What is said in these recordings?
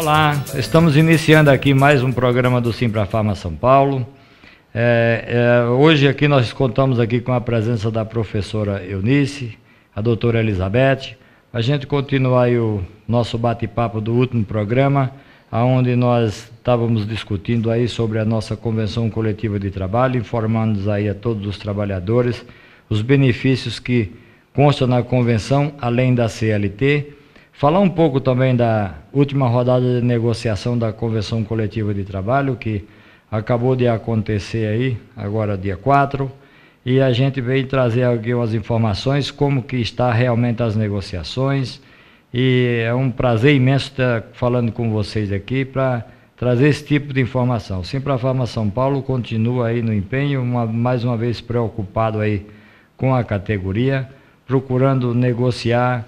Olá, estamos iniciando aqui mais um programa do Simpra Farma São Paulo. É, é, hoje aqui nós contamos aqui com a presença da professora Eunice, a doutora Elizabeth. A gente continua aí o nosso bate-papo do último programa, aonde nós estávamos discutindo aí sobre a nossa convenção coletiva de trabalho, informando aí a todos os trabalhadores os benefícios que constam na convenção, além da CLT, Falar um pouco também da última rodada de negociação da Convenção Coletiva de Trabalho, que acabou de acontecer aí, agora dia 4, e a gente veio trazer aqui umas informações, como que está realmente as negociações, e é um prazer imenso estar falando com vocês aqui para trazer esse tipo de informação. Sempre a Farma São Paulo continua aí no empenho, uma, mais uma vez preocupado aí com a categoria, procurando negociar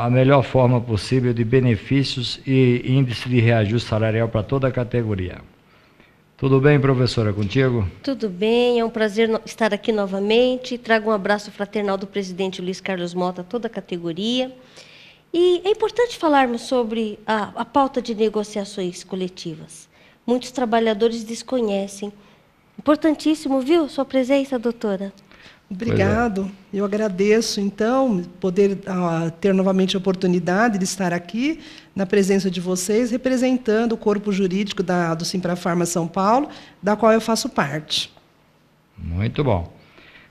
a melhor forma possível de benefícios e índice de reajuste salarial para toda a categoria. Tudo bem, professora, contigo? Tudo bem, é um prazer estar aqui novamente. Trago um abraço fraternal do presidente Luiz Carlos Mota a toda a categoria. E é importante falarmos sobre a, a pauta de negociações coletivas. Muitos trabalhadores desconhecem. Importantíssimo, viu, sua presença, doutora? Obrigado. É. Eu agradeço, então, poder uh, ter novamente a oportunidade de estar aqui na presença de vocês, representando o corpo jurídico da, do Simprafarma São Paulo, da qual eu faço parte. Muito bom.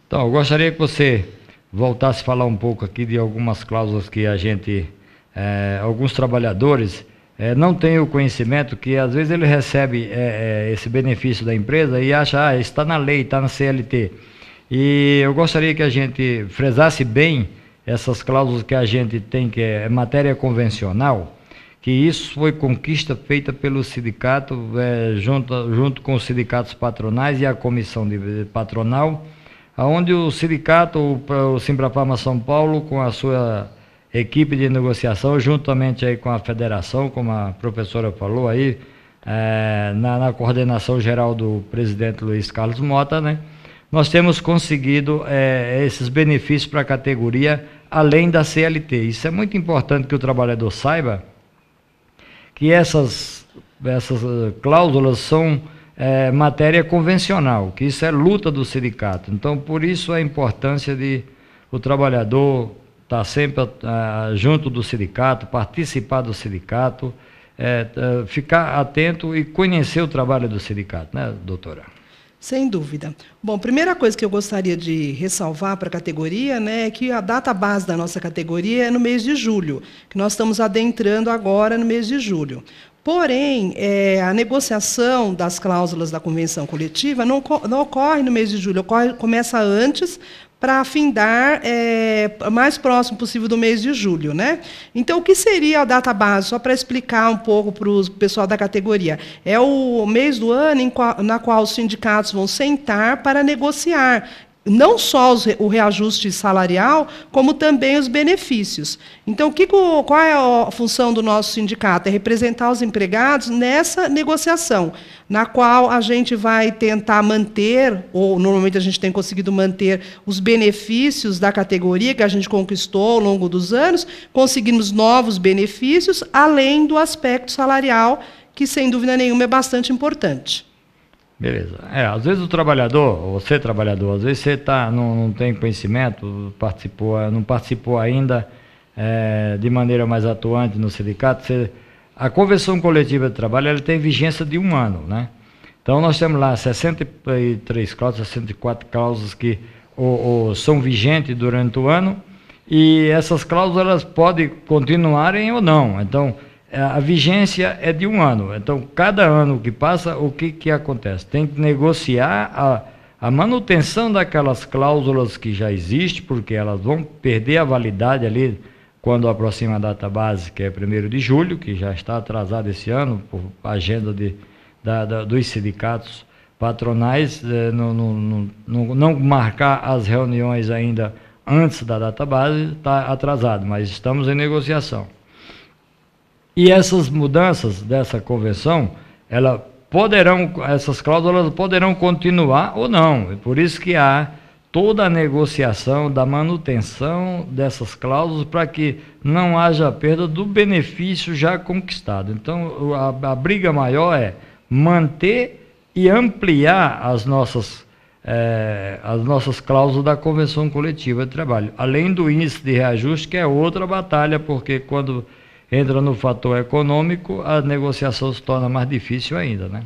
Então, eu gostaria que você voltasse a falar um pouco aqui de algumas cláusulas que a gente, eh, alguns trabalhadores, eh, não têm o conhecimento que às vezes ele recebe eh, esse benefício da empresa e acha, ah, está na lei, está na CLT. E eu gostaria que a gente fresasse bem essas cláusulas que a gente tem, que é matéria convencional, que isso foi conquista feita pelo sindicato, é, junto, junto com os sindicatos patronais e a comissão de, patronal, onde o sindicato, o, o Simprapama São Paulo, com a sua equipe de negociação, juntamente aí com a federação, como a professora falou aí, é, na, na coordenação geral do presidente Luiz Carlos Mota, né? nós temos conseguido é, esses benefícios para a categoria além da CLT. Isso é muito importante que o trabalhador saiba que essas, essas eh, cláusulas são é, matéria convencional, que isso é luta do sindicato. Então, por isso a importância de o trabalhador estar tá sempre junto do sindicato, participar do sindicato, é, ficar atento e conhecer o trabalho do sindicato, né, doutora? Sem dúvida. Bom, primeira coisa que eu gostaria de ressalvar para a categoria né, é que a data base da nossa categoria é no mês de julho, que nós estamos adentrando agora no mês de julho. Porém, é, a negociação das cláusulas da convenção coletiva não, não, ocorre no mês de julho, ocorre, começa antes, para afindar é, mais próximo possível do mês de julho. Né? Então, o que seria a data base? Só para explicar um pouco para o pessoal da categoria. É o mês do ano qual, na qual os sindicatos vão sentar para negociar não só os, o reajuste salarial, como também os benefícios. Então, que, qual é a função do nosso sindicato? É representar os empregados nessa negociação, na qual a gente vai tentar manter, ou normalmente a gente tem conseguido manter, os benefícios da categoria que a gente conquistou ao longo dos anos, conseguimos novos benefícios, além do aspecto salarial, que, sem dúvida nenhuma, é bastante importante. Beleza. É, às vezes o trabalhador, você trabalhador, às vezes você tá, não, não tem conhecimento, participou, eh, não participou ainda é, de maneira mais atuante no sindicato. Você, a convenção coletiva de trabalho ela tem vigência de um ano, né? Então nós temos lá 63 cláusulas, 64 cláusulas que ou, ou, são vigentes durante o ano e essas cláusulas podem continuarem ou não. Então é, a vigência é de um ano. Então, cada ano que passa, o que, que acontece? Tem que negociar a, a manutenção daquelas cláusulas que já existem, porque elas vão perder a validade ali quando aproxima a data base, que é 1 de julho, que já está atrasado esse ano, por agenda de, da, da, dos sindicatos patronais, eh, não marcar as reuniões ainda antes da data base, está atrasado, mas estamos em negociação. E essas mudanças dessa convenção, ela poderão, essas cláusulas poderão continuar ou não. E por isso que há toda a negociação da manutenção dessas cláusulas para que não haja perda do benefício já conquistado. Então, a, a briga maior é manter e ampliar as nossas, eh, as nossas cláusulas da Convenção Coletiva de Trabalho, além do índice de reajuste, que é outra batalha, porque quando entra no fator econômico, a negociação se torna mais difícil ainda, né?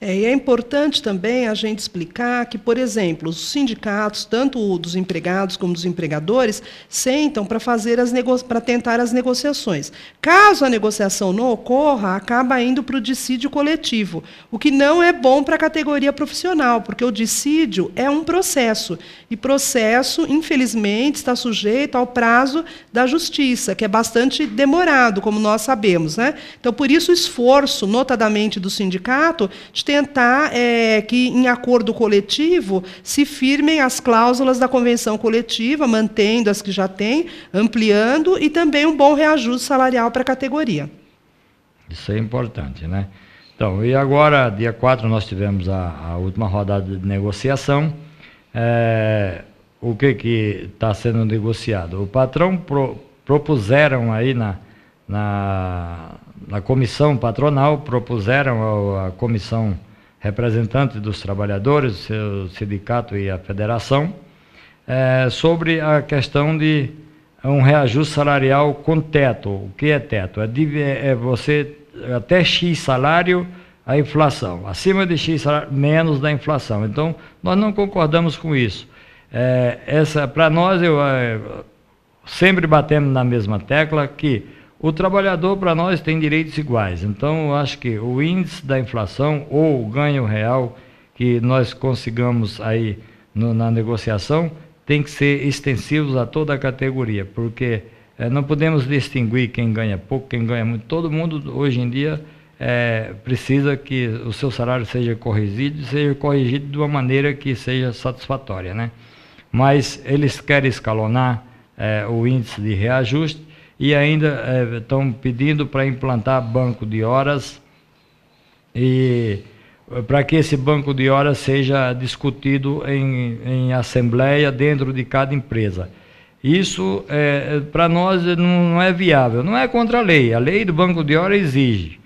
É, e é importante também a gente explicar que, por exemplo, os sindicatos, tanto dos empregados como dos empregadores, sentam para fazer as para tentar as negociações. Caso a negociação não ocorra, acaba indo para o dissídio coletivo, o que não é bom para a categoria profissional, porque o dissídio é um processo. E processo, infelizmente, está sujeito ao prazo da justiça, que é bastante demorado, como nós sabemos. Né? Então, por isso, o esforço, notadamente do sindicato, de tentar é, que, em acordo coletivo, se firmem as cláusulas da convenção coletiva, mantendo as que já tem, ampliando, e também um bom reajuste salarial para a categoria. Isso é importante, né? Então, e agora, dia 4, nós tivemos a, a última rodada de negociação. É, o que que está sendo negociado? O patrão pro, propuseram aí na, na na comissão patronal, propuseram à comissão representante dos trabalhadores, o seu sindicato e a federação, é, sobre a questão de um reajuste salarial com teto. O que é teto? É, é você até X salário a inflação, acima de X salário, menos da inflação. Então, nós não concordamos com isso. É, essa para nós eu eh, sempre batemos na mesma tecla que o trabalhador, para nós, tem direitos iguais. Então, eu acho que o índice da inflação ou o ganho real que nós consigamos aí no, na negociação tem que ser extensivos a toda a categoria, porque é, não podemos distinguir quem ganha pouco, quem ganha muito. Todo mundo, hoje em dia, é, precisa que o seu salário seja corrigido, e seja corrigido de uma maneira que seja satisfatória, né? Mas eles querem escalonar é, o índice de reajuste e ainda estão é, pedindo para implantar banco de horas e para que esse banco de horas seja discutido em, em assembleia dentro de cada empresa. Isso, é, é para nós, é, não, é viável. Não é contra a lei. A lei do banco de horas exige,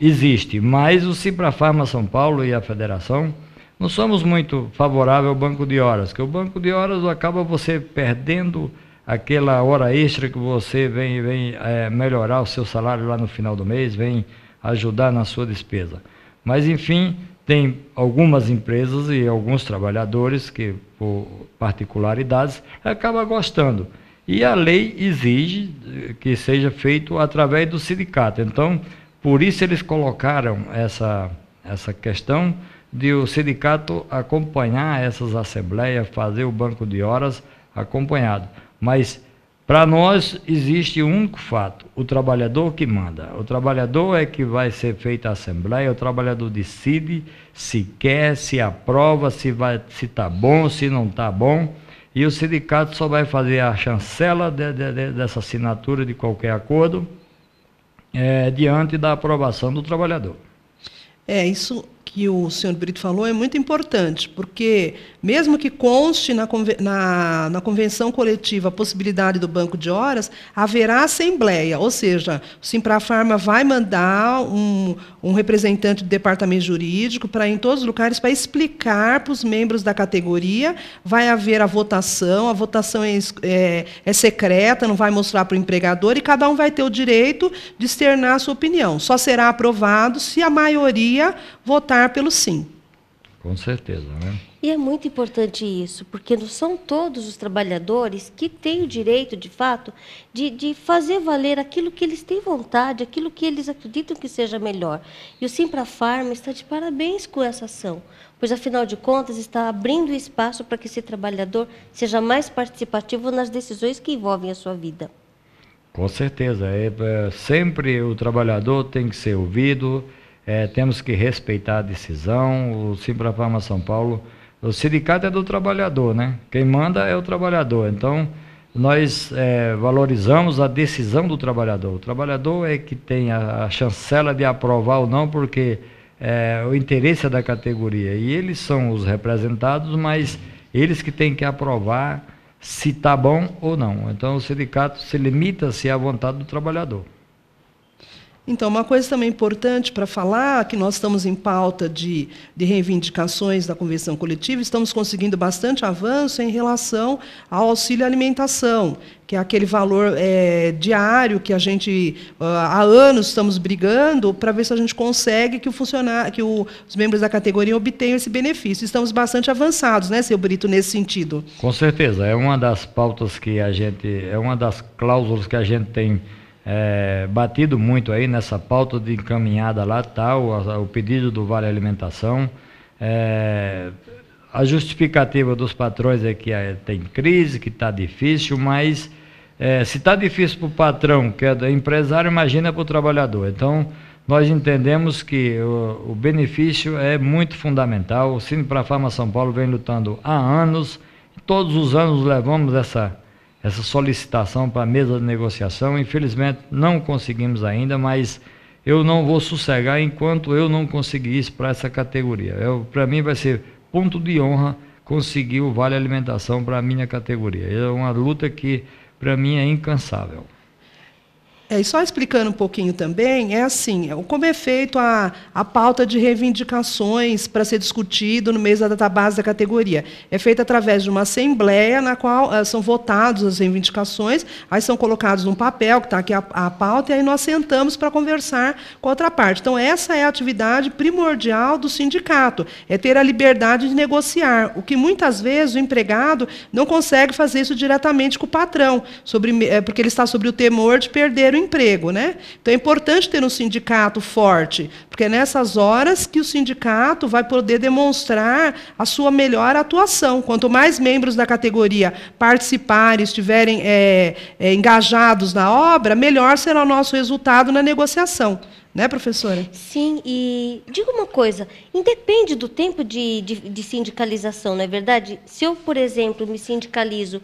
existe, mas o Ciprafarma São Paulo e a federação não somos muito favoráveis ao banco de horas, que o banco de horas acaba você perdendo aquela hora extra que você vem, vem é, melhorar o seu salário lá no final do mês, vem ajudar na sua despesa. Mas, enfim, tem algumas empresas e alguns trabalhadores que, por particularidades, acaba gostando. E a lei exige eh, que seja feito através do sindicato. Então, por isso eles colocaram essa, essa questão de o sindicato acompanhar essas assembleias, fazer o banco de horas acompanhado. Mas para nós existe um único fato: o trabalhador que manda. O trabalhador é que vai ser feita a assembleia, o trabalhador decide se quer, se aprova, se está se tá bom, se não tá bom. E o sindicato só vai fazer a chancela de, de, de, dessa assinatura de qualquer acordo é, diante da aprovação do trabalhador. É, isso que o senhor Brito falou é muito importante, porque, mesmo que conste na, na, na, convenção coletiva a possibilidade do banco de horas, haverá assembleia, ou seja, o Simprafarma vai mandar um, um representante do departamento jurídico para em todos os lugares para explicar para os membros da categoria, vai haver a votação, a votação é, é, é secreta, não vai mostrar para o empregador, e cada um vai ter o direito de externar a sua opinião. Só será aprovado se a maioria votar optar pelo sim. Com certeza, né? E é muito importante isso, porque não são todos os trabalhadores que têm o direito, de fato, de, de fazer valer aquilo que eles têm vontade, aquilo que eles acreditam que seja melhor. E o sim para a Farma está de parabéns com essa ação, pois, afinal de contas, está abrindo espaço para que esse trabalhador seja mais participativo nas decisões que envolvem a sua vida. Com certeza. É, é sempre o trabalhador tem que ser ouvido é, temos que respeitar a decisão. O Simpla Farma São Paulo, o sindicato é do trabalhador, né? Quem manda é o trabalhador. Então, nós é, valorizamos a decisão do trabalhador. O trabalhador é que tem a, a chancela de aprovar ou não, porque é, o interesse é da categoria. E eles são os representados, mas eles que têm que aprovar se está bom ou não. Então, o sindicato se limita-se à vontade do trabalhador. Então, uma coisa também importante para falar, que nós estamos em pauta de, de reivindicações da convenção coletiva, estamos conseguindo bastante avanço em relação ao auxílio alimentação, que é aquele valor é, diário que a gente ah, há anos estamos brigando para ver se a gente consegue que o que o, os membros da categoria obtenham esse benefício. Estamos bastante avançados, né, seu Brito, nesse sentido. Com certeza, é uma das pautas que a gente, é uma das cláusulas que a gente tem é, batido muito aí nessa pauta de encaminhada lá, tal, tá, o, o, pedido do Vale Alimentação. É, a justificativa dos patrões é que é, tem crise, que está difícil, mas é, se está difícil para o patrão, que é do empresário, imagina para o trabalhador. Então, nós entendemos que o, o benefício é muito fundamental. O Cine para a Farma São Paulo vem lutando há anos, todos os anos levamos essa essa solicitação para a mesa de negociação. Infelizmente, não conseguimos ainda, mas eu não vou sossegar enquanto eu não conseguir isso para essa categoria. Para mim, vai ser ponto de honra conseguir o Vale Alimentação para a minha categoria. É uma luta que, para mim, é incansável. É, e só explicando um pouquinho também, é assim, é, como é feito a, a pauta de reivindicações para ser discutido no mês da database da categoria? É feita através de uma assembleia na qual eh, são votadas as reivindicações, aí são colocados num papel, que está aqui a, a pauta, e aí nós sentamos para conversar com a outra parte. Então, essa é a atividade primordial do sindicato, é ter a liberdade de negociar, o que muitas vezes o empregado não consegue fazer isso diretamente com o patrão, sobre, é, porque ele está sobre o temor de perder o emprego. Né? Então é importante ter um sindicato forte, porque é nessas horas que o sindicato vai poder demonstrar a sua melhor atuação. Quanto mais membros da categoria participarem, estiverem é, é, engajados na obra, melhor será o nosso resultado na negociação. Né, professora? Sim, e diga uma coisa, independe do tempo de, de, de sindicalização, não é verdade? Se eu, por exemplo, me sindicalizo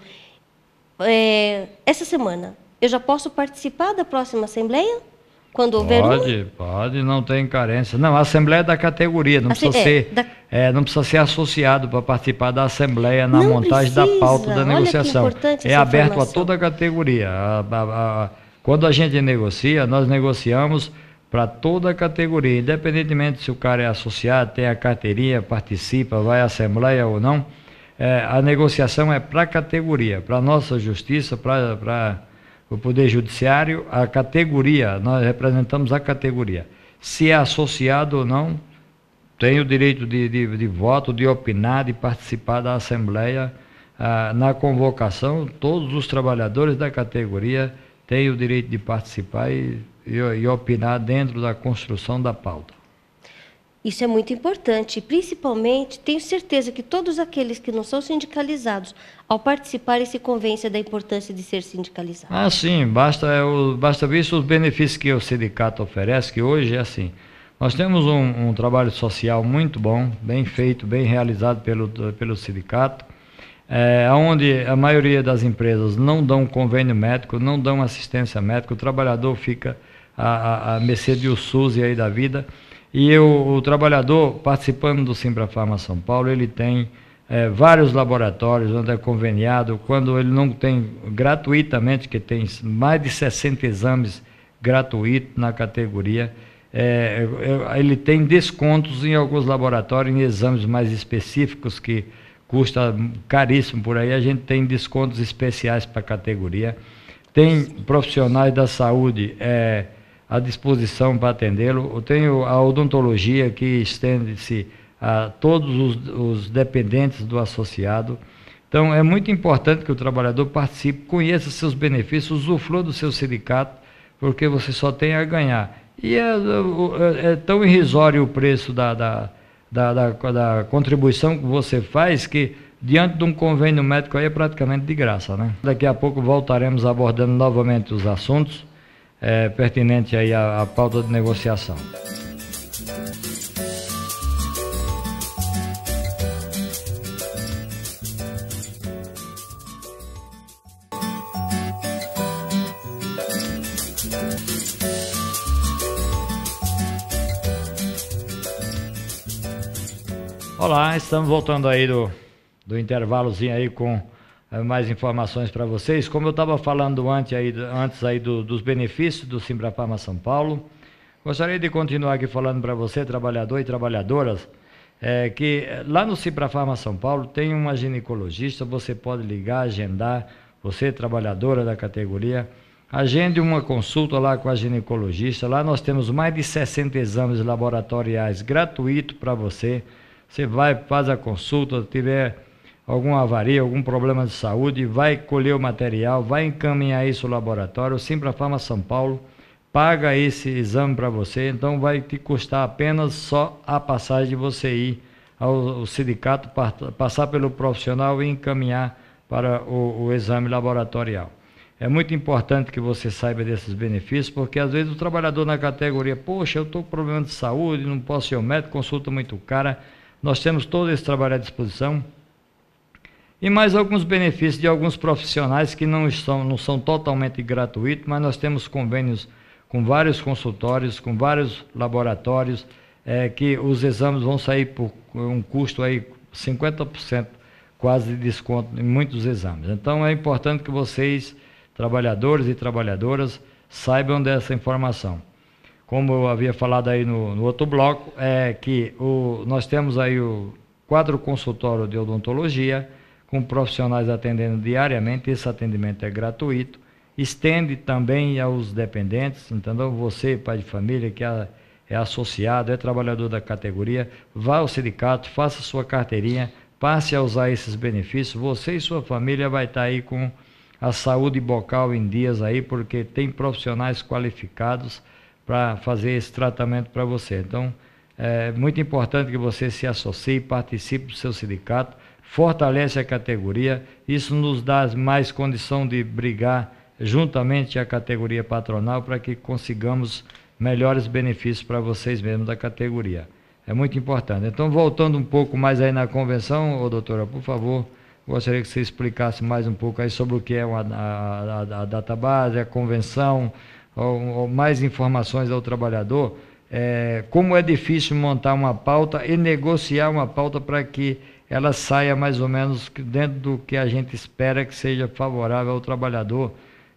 é, essa semana, eu já posso participar da próxima Assembleia? Quando houver pode, pode, não tem carência. Não, a Assembleia é da categoria, não, assim, precisa, é, ser, da... É, não precisa ser associado para participar da Assembleia na não montagem precisa. da pauta da Olha negociação. é aberto informação. a toda a categoria. A, a, a, quando a gente negocia, nós negociamos para toda a categoria, independentemente se o cara é associado, tem a carteirinha, participa, vai à Assembleia ou não. É, a negociação é para a categoria, para a nossa justiça, para o Poder Judiciário, a categoria, nós representamos a categoria. Se é associado ou não, tem o direito de, de, de voto, de opinar, de participar da Assembleia. Ah, na convocação, todos os trabalhadores da categoria têm o direito de participar e, e, e opinar dentro da construção da pauta. Isso é muito importante, principalmente tenho certeza que todos aqueles que não são sindicalizados, ao participarem, se convencem da importância de ser sindicalizado. Ah, sim, basta, é basta ver os benefícios que o sindicato oferece, que hoje é assim. Nós temos um, um trabalho social muito bom, bem feito, bem realizado pelo, pelo sindicato, é, onde a maioria das empresas não dão convênio médico, não dão assistência médica, o trabalhador fica a, a, a mercê do SUS e aí da vida. E o, o trabalhador, participando do Simpra Farma São Paulo, ele tem é, vários laboratórios onde é conveniado, quando ele não tem gratuitamente, que tem mais de 60 exames gratuitos na categoria, é, é, é, ele tem descontos em alguns laboratórios, em exames mais específicos que custa caríssimo por aí, a gente tem descontos especiais para a categoria. Tem profissionais da saúde é, à disposição para atendê-lo. Eu tenho a odontologia que estende-se a todos os, os, dependentes do associado. Então, é muito importante que o trabalhador participe, conheça seus benefícios, usufrua do seu sindicato, porque você só tem a ganhar. E é, é, é tão irrisório o preço da, da, da, da, da contribuição que você faz que diante de um convênio médico aí é praticamente de graça, né? Daqui a pouco voltaremos abordando novamente os assuntos é, pertinente aí à, à pauta de negociação. Olá, estamos voltando aí do, do intervalozinho aí com ah, mais informações para vocês. Como eu estava falando antes aí, antes aí do, dos benefícios do Simbrapama São Paulo, gostaria de continuar aqui falando para você, trabalhador e trabalhadoras, é, que eh, lá no Simbrapama São Paulo tem uma ginecologista, você pode ligar, agendar, você trabalhadora da categoria, agende uma consulta lá com a ginecologista. Lá nós temos mais de 60 exames laboratoriais gratuito para você. Você vai, faz a consulta, tiver alguma avaria, algum problema de saúde, vai colher o material, vai encaminhar isso ao laboratório, para Simpla Farma São Paulo paga esse exame para você, então vai te custar apenas só a passagem de você ir ao, ao sindicato, passar pelo profissional e encaminhar para o, o exame laboratorial. É muito importante que você saiba desses benefícios, porque às vezes o trabalhador na categoria, poxa, eu estou com problema de saúde, não posso ir ao médico, consulta muito cara. Nós temos todo esse trabalho à disposição e mais alguns benefícios de alguns profissionais que não, estão, não são totalmente gratuitos, mas nós temos convênios com vários consultórios, com vários laboratórios, é, que os exames vão sair por um custo aí 50% quase de desconto em muitos exames. Então é importante que vocês, trabalhadores e trabalhadoras, saibam dessa informação. Como eu havia falado aí no, no outro bloco, é que o, nós temos aí o quadro consultório de odontologia, com profissionais atendendo diariamente. Esse atendimento é gratuito. Estende também aos dependentes. entendeu você, pai de família, que é, é associado, é trabalhador da categoria, vá ao sindicato, faça sua carteirinha, passe a usar esses benefícios. Você e sua família vai estar aí com a saúde bocal em dias aí, porque tem profissionais qualificados para fazer esse tratamento para você. Então, é muito importante que você se associe, participe do seu sindicato fortalece a categoria, isso nos dá mais condição de brigar juntamente à categoria patronal para que consigamos melhores benefícios para vocês mesmos da categoria. É muito importante. Então, voltando um pouco mais aí na convenção, ô, doutora, por favor, gostaria que você explicasse mais um pouco aí sobre o que é uma, a, a, a database, a convenção, ou, ou mais informações ao trabalhador. É, como é difícil montar uma pauta e negociar uma pauta para que ela saia mais ou menos dentro do que a gente espera que seja favorável ao trabalhador,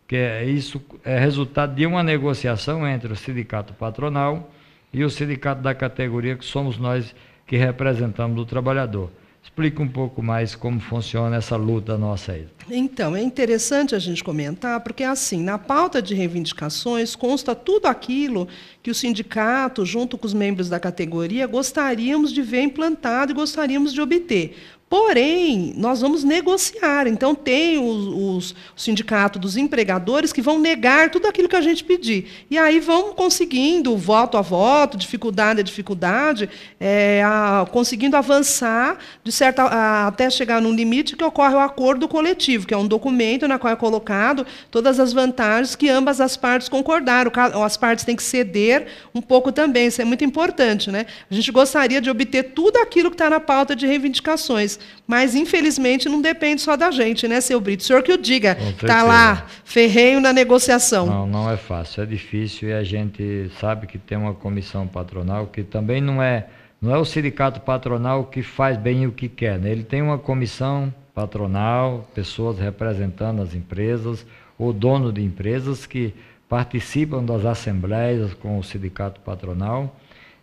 que é, isso é resultado de uma negociação entre o sindicato patronal e o sindicato da categoria, que somos nós que representamos o trabalhador. Explica um pouco mais como funciona essa luta nossa aí. Então, é interessante a gente comentar, porque é assim, na pauta de reivindicações consta tudo aquilo que o sindicato, junto com os membros da categoria, gostaríamos de ver implantado e gostaríamos de obter. Porém, nós vamos negociar. Então, tem os, os, o sindicato dos empregadores que vão negar tudo aquilo que a gente pedir. E aí vão conseguindo, voto a voto, dificuldade a dificuldade, é, a, conseguindo avançar de certa, a, até chegar num limite que ocorre o acordo coletivo, que é um documento na qual é colocado todas as vantagens que ambas as partes concordaram. As partes têm que ceder um pouco também. Isso é muito importante. Né? A gente gostaria de obter tudo aquilo que está na pauta de reivindicações mas infelizmente não depende só da gente, né, seu Brito? O senhor que o diga, está lá, ferreiro na negociação. Não, não é fácil, é difícil e a gente sabe que tem uma comissão patronal que também não é, não é o sindicato patronal que faz bem o que quer, né? ele tem uma comissão patronal, pessoas representando as empresas, ou dono de empresas que participam das assembleias com o sindicato patronal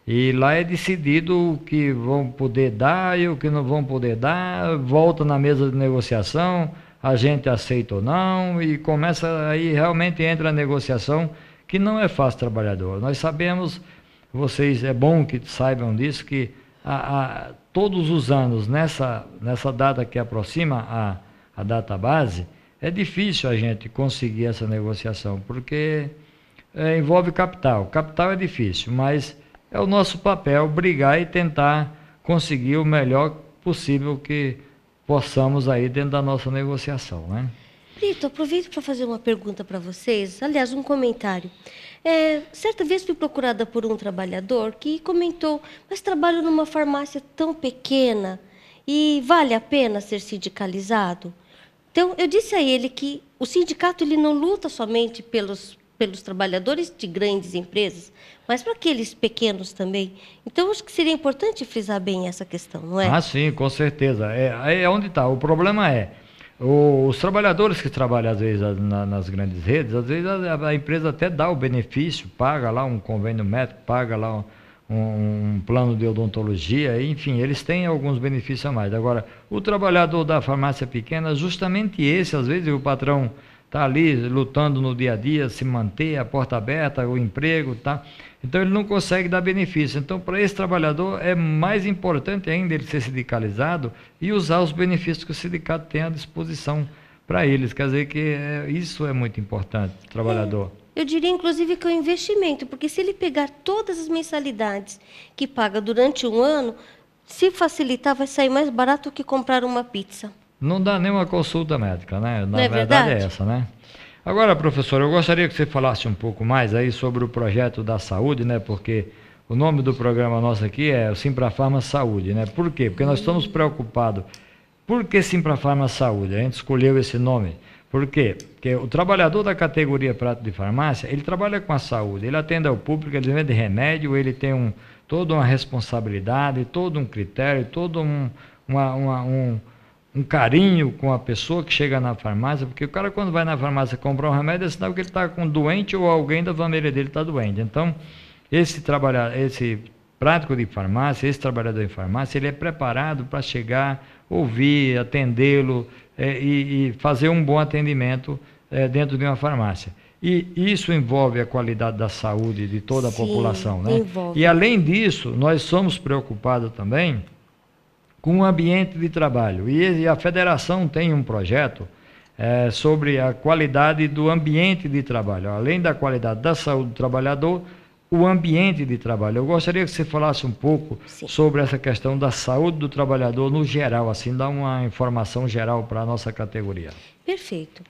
e lá é decidido o que vão poder dar e o que não vão poder dar, volta na mesa de negociação, a gente aceita ou não, e começa aí, realmente entra a negociação, que não é fácil trabalhador. Nós sabemos, vocês, é bom que saibam disso, que a, a, todos os anos, nessa, nessa data que aproxima a, a data base, é difícil a gente conseguir essa negociação, porque é, envolve capital. Capital é difícil, mas é o nosso papel brigar e tentar conseguir o melhor possível que possamos aí dentro da nossa negociação, né? Brito, aproveito para fazer uma pergunta para vocês, aliás, um comentário. É, certa vez fui procurada por um trabalhador que comentou, mas trabalho numa farmácia tão pequena e vale a pena ser sindicalizado? Então, eu disse a ele que o sindicato ele não luta somente pelos pelos trabalhadores de grandes empresas, mas para aqueles pequenos também. Então, acho que seria importante frisar bem essa questão, não é? Ah, sim, com certeza. É, é onde está. O problema é, os trabalhadores que trabalham, às vezes, nas grandes redes, às vezes a, empresa até dá o benefício, paga lá um convênio médico, paga lá um, um plano de odontologia, enfim, eles têm alguns benefícios a mais. Agora, o trabalhador da farmácia pequena, justamente esse, às vezes o patrão está ali lutando no dia a dia, se manter, a porta aberta, o emprego, tá? Então ele não consegue dar benefício. Então para esse trabalhador é mais importante ainda ele ser sindicalizado e usar os benefícios que o sindicato tem à disposição para eles. Quer dizer que é, isso é muito importante, é, trabalhador. Eu diria, inclusive, que é um investimento, porque se ele pegar todas as mensalidades que paga durante um ano, se facilitar, vai sair mais barato que comprar uma pizza não dá nenhuma consulta médica, né? Na é verdade, é verdade é essa, né? Agora, professor, eu gostaria que você falasse um pouco mais aí sobre o projeto da saúde, né? Porque o nome do programa nosso aqui é o Simprafarma Saúde, né? Por quê? Porque nós estamos preocupados. Por que Simprafarma Saúde? A gente escolheu esse nome. Por quê? Porque o trabalhador da categoria prato de farmácia, ele trabalha com a saúde, ele atende ao público, ele vende remédio, ele tem um, toda uma responsabilidade, todo um critério, todo um, uma, uma um, um carinho com a pessoa que chega na farmácia, porque o cara quando vai na farmácia comprar um remédio é sinal que ele está com doente ou alguém da família dele está doente. Então, esse trabalhador esse prático de farmácia, esse trabalhador em farmácia, ele é preparado para chegar, ouvir, atendê-lo é, e, e, fazer um bom atendimento é, dentro de uma farmácia. E isso envolve a qualidade da saúde de toda a Sim, população, né? E além disso, nós somos preocupados também com o ambiente de trabalho. E a federação tem um projeto é, sobre a qualidade do ambiente de trabalho. Além da qualidade da saúde do trabalhador, o ambiente de trabalho. Eu gostaria que você falasse um pouco Sim. sobre essa questão da saúde do trabalhador no geral, assim, dar uma informação geral para a nossa categoria. Perfeito.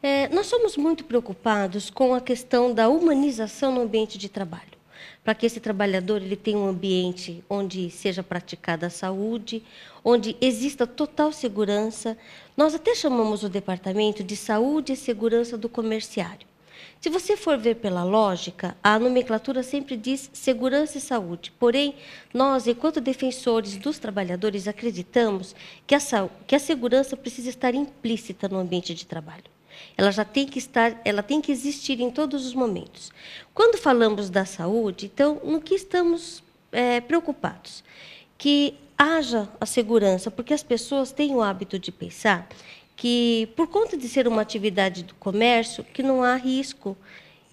É, nós somos muito preocupados com a questão da humanização no ambiente de trabalho para que esse trabalhador ele tenha um ambiente onde seja praticada a saúde, onde exista total segurança. Nós até chamamos o departamento de saúde e segurança do comerciário. Se você for ver pela lógica, a nomenclatura sempre diz segurança e saúde. Porém, nós, enquanto defensores dos trabalhadores, acreditamos que a, que a segurança precisa estar implícita no ambiente de trabalho. Ela já tem que estar, ela tem que existir em todos os momentos. Quando falamos da saúde, então, no que estamos é, preocupados? Que haja a segurança, porque as pessoas têm o hábito de pensar que, por conta de ser uma atividade do comércio, que não há risco.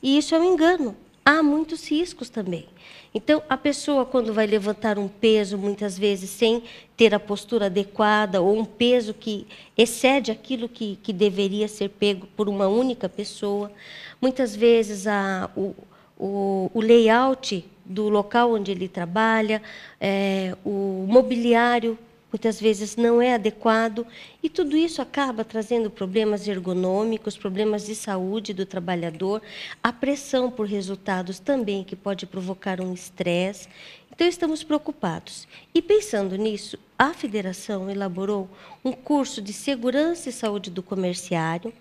E isso é um engano, há muitos riscos também. Então, a pessoa, quando vai levantar um peso, muitas vezes sem ter a postura adequada, ou um peso que excede aquilo que, que deveria ser pego por uma única pessoa, muitas vezes a, o, o, o layout do local onde ele trabalha, é, o mobiliário muitas vezes não é adequado, e tudo isso acaba trazendo problemas ergonômicos, problemas de saúde do trabalhador, a pressão por resultados também que pode provocar um estresse. Então estamos preocupados. E pensando nisso, a federação elaborou um curso de segurança e saúde do comerciário.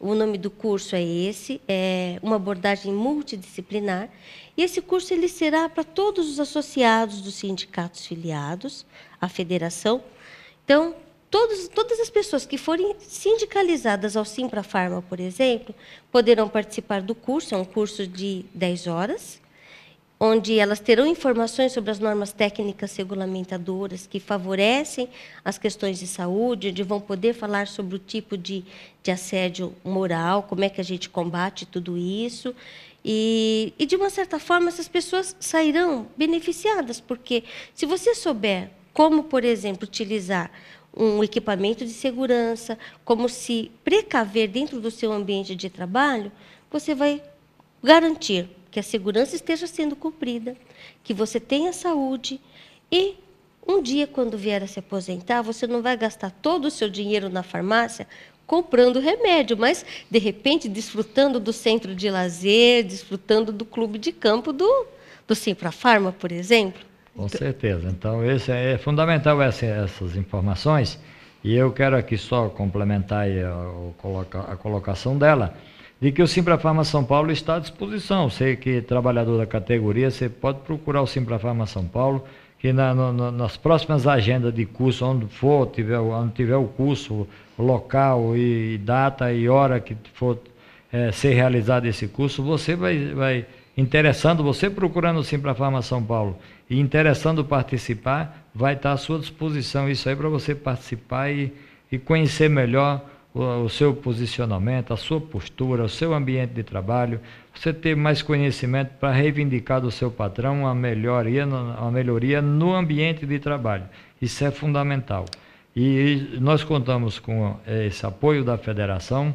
O nome do curso é esse, é uma abordagem multidisciplinar e esse curso ele será para todos os associados dos sindicatos filiados à federação. Então, todos, todas as pessoas que forem sindicalizadas ao Simpra Farma, por exemplo, poderão participar do curso, é um curso de 10 horas, onde elas terão informações sobre as normas técnicas regulamentadoras que favorecem as questões de saúde, onde vão poder falar sobre o tipo de, de assédio moral, como é que a gente combate tudo isso. E, e, de uma certa forma, essas pessoas sairão beneficiadas, porque se você souber como, por exemplo, utilizar um equipamento de segurança, como se precaver dentro do seu ambiente de trabalho, você vai garantir que a segurança esteja sendo cumprida, que você tenha saúde e um dia, quando vier a se aposentar, você não vai gastar todo o seu dinheiro na farmácia comprando remédio, mas de repente desfrutando do centro de lazer, desfrutando do clube de campo do, do Simpra Farma, por exemplo. Com certeza. Então, esse é, é fundamental essa, essas informações. E eu quero aqui só complementar a, a colocação dela, de que o Simpra Farma São Paulo está à disposição. Sei que trabalhador da categoria, você pode procurar o Simpra Farma São Paulo que na, nas próximas agendas de curso, onde for, tiver, onde tiver o curso, local e data e hora que for é, ser realizado esse curso, você vai, vai interessando, você procurando para a Farma São Paulo e interessando participar, vai estar tá à sua disposição isso aí para você participar e, e conhecer melhor o seu posicionamento, a sua postura, o seu ambiente de trabalho, você ter mais conhecimento para reivindicar do seu patrão uma melhoria, uma melhoria no ambiente de trabalho. Isso é fundamental. E nós contamos com eh, esse apoio da federação,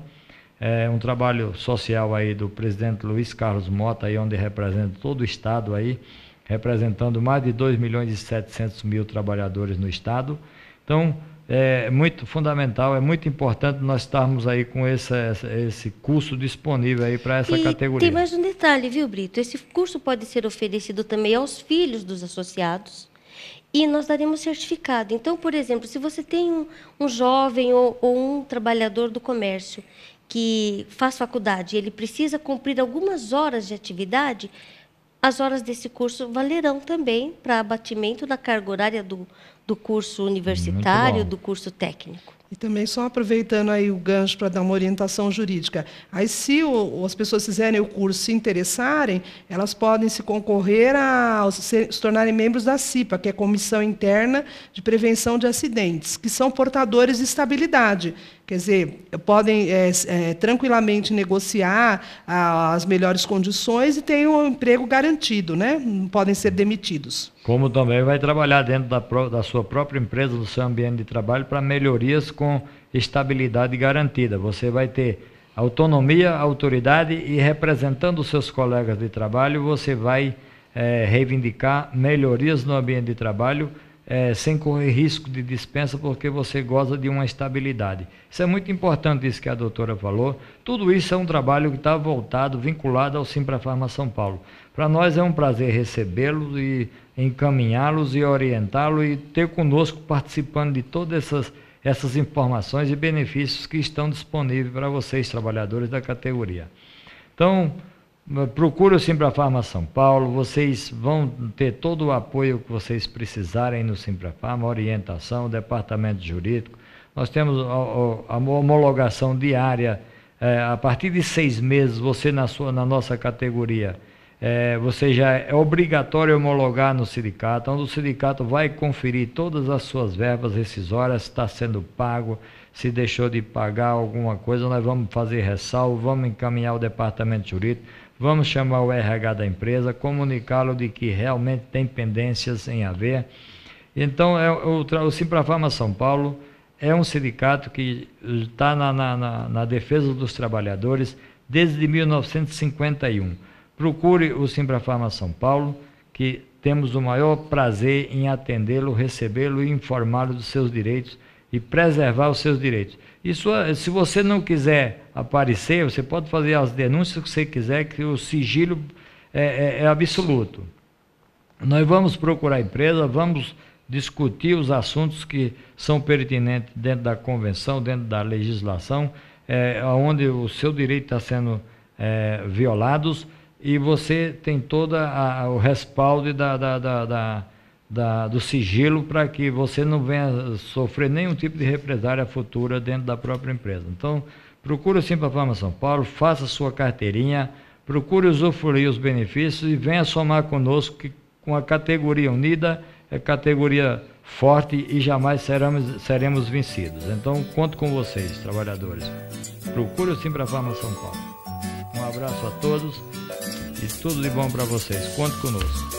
é um trabalho social aí do presidente Luiz Carlos Mota, aí onde representa todo o Estado aí, representando mais de 2 milhões e 700 mil trabalhadores no Estado. Então, é muito fundamental, é muito importante nós estarmos aí com esse, esse curso disponível aí para essa e categoria. Tem mais um detalhe, viu, Brito? Esse curso pode ser oferecido também aos filhos dos associados e nós daremos certificado. Então, por exemplo, se você tem um, um jovem ou, ou um trabalhador do comércio que faz faculdade, ele precisa cumprir algumas horas de atividade, as horas desse curso valerão também para abatimento da carga horária do, do curso universitário, do curso técnico. E também só aproveitando aí o gancho para dar uma orientação jurídica. Aí, se o, as pessoas fizerem o curso, se interessarem, elas podem se concorrer a, se, se, tornarem membros da CIPA, que é a Comissão Interna de Prevenção de Acidentes, que são portadores de estabilidade. Quer dizer, podem é, é, tranquilamente negociar a, as melhores condições e têm um emprego garantido, né? não podem ser demitidos como também vai trabalhar dentro da, da sua própria empresa, do seu ambiente de trabalho, para melhorias com estabilidade garantida. Você vai ter autonomia, autoridade e representando os seus colegas de trabalho, você vai é, reivindicar melhorias no ambiente de trabalho é, sem correr risco de dispensa, porque você goza de uma estabilidade. Isso é muito importante, isso que a doutora falou. Tudo isso é um trabalho que está voltado, vinculado ao Simpra Farma São Paulo. Para nós é um prazer recebê-los e encaminhá-los e orientá-los e ter conosco participando de todas essas, essas informações e benefícios que estão disponíveis para vocês, trabalhadores da categoria. Então, eh, procure o Simprafarma São Paulo, vocês vão ter todo o apoio que vocês precisarem no Simprafarma, orientação, departamento jurídico. Nós temos a, a homologação diária, é, a partir de seis meses, você na, sua, na nossa categoria é, você já é obrigatório homologar no sindicato, onde o sindicato vai conferir todas as suas verbas rescisórias, se está sendo pago, se deixou de pagar alguma coisa, nós vamos fazer ressalvo, vamos encaminhar o departamento jurídico, vamos chamar o RH da empresa, comunicá-lo de que realmente tem pendências em haver. Então, é, o, o Simprafarma São Paulo é um sindicato que está na, na, na, na defesa dos trabalhadores desde 1951 Procure o Simbrafarma São Paulo, que temos o maior prazer em atendê-lo, recebê-lo e informá-lo dos seus direitos e preservar os seus direitos. E sua, se você não quiser aparecer, você pode fazer as denúncias que você quiser, que o sigilo é, é, é absoluto. Nós vamos procurar a empresa, vamos discutir os assuntos que são pertinentes dentro da convenção, dentro da legislação, é, onde o seu direito está sendo é, violados e você tem todo o respaldo da, da, da, da, do sigilo para que você não venha sofrer nenhum tipo de represária futura dentro da própria empresa. Então, procure para a Farma São Paulo, faça sua carteirinha, procure usufruir os benefícios e venha somar conosco que com a categoria unida é categoria forte e jamais seremos, seremos vencidos. Então, conto com vocês, trabalhadores. Procure para a Farma São Paulo. Um abraço a todos. E tudo de bom para vocês. Conte conosco.